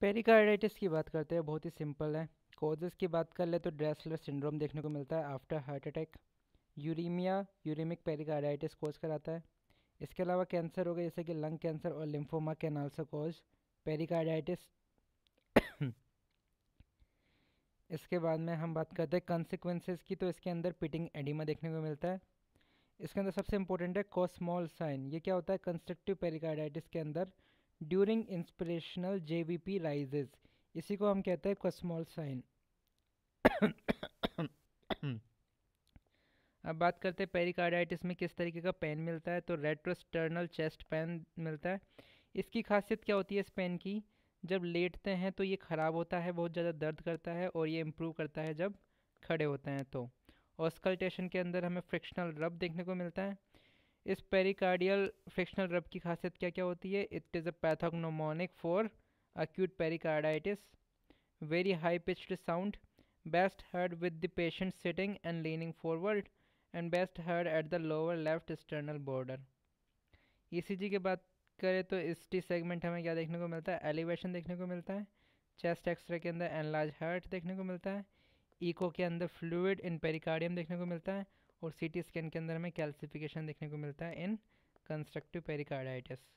pericarditis की बात करते हैं बहुत ही सिंपल है कॉजेज़ की बात कर ले तो ड्रेसलर सिंड्रोम देखने को मिलता है after heart attack uremia uremic pericarditis cause कराता है इसके अलावा कैंसर हो गए जैसे कि लंग कैंसर और लिम्फोमा के आल्सो कोज पेरिकार्डाइटिस इसके बाद में हम बात करते हैं कंसिक्वेंसेस की तो इसके अंदर पिटिंग एडिमा देखने को मिलता है इसके अंदर सबसे इंपॉर्टेंट है कॉस्मॉल साइन ये क्या होता है कंस्ट्रक्टिव पेरिकार्डाइटिस के अंदर during inspirational J V P rises इसी को हम कहते हैं कस्मॉल साइन अब बात करते हैं पेरिकार्डाइटिस में किस तरीके का पेन मिलता है तो रेट्रोस्टर्नल चेस्ट पेन मिलता है इसकी खासियत क्या होती है इस पेन की जब लेटते हैं तो ये ख़राब होता है बहुत ज़्यादा दर्द करता है और ये इम्प्रूव करता है जब खड़े होते हैं तो ऑस्कल्टेशन के अंदर हमें फ्रिक्शनल रब देखने को मिलता है इस पेरिकार्डियल फ्रिक्शनल रब की खासियत क्या क्या होती है it is a pathognomonic for acute pericarditis very high pitched sound best heard with the patient sitting and leaning forward and best heard at the lower left external border ECG की बात करें तो इस टी सेगमेंट हमें क्या देखने को मिलता है एलिवेशन देखने को मिलता है चेस्ट एक्सरे के अंदर एनलाज हर्ट देखने को मिलता है इको के अंदर फ्लूड इन पेरिकार्डियम देखने को मिलता है और सी टी स्कैन के अंदर हमें कैल्सिफिकेशन देखने को मिलता है इन कंस्ट्रक्टिव पेरिकार्डाइटिस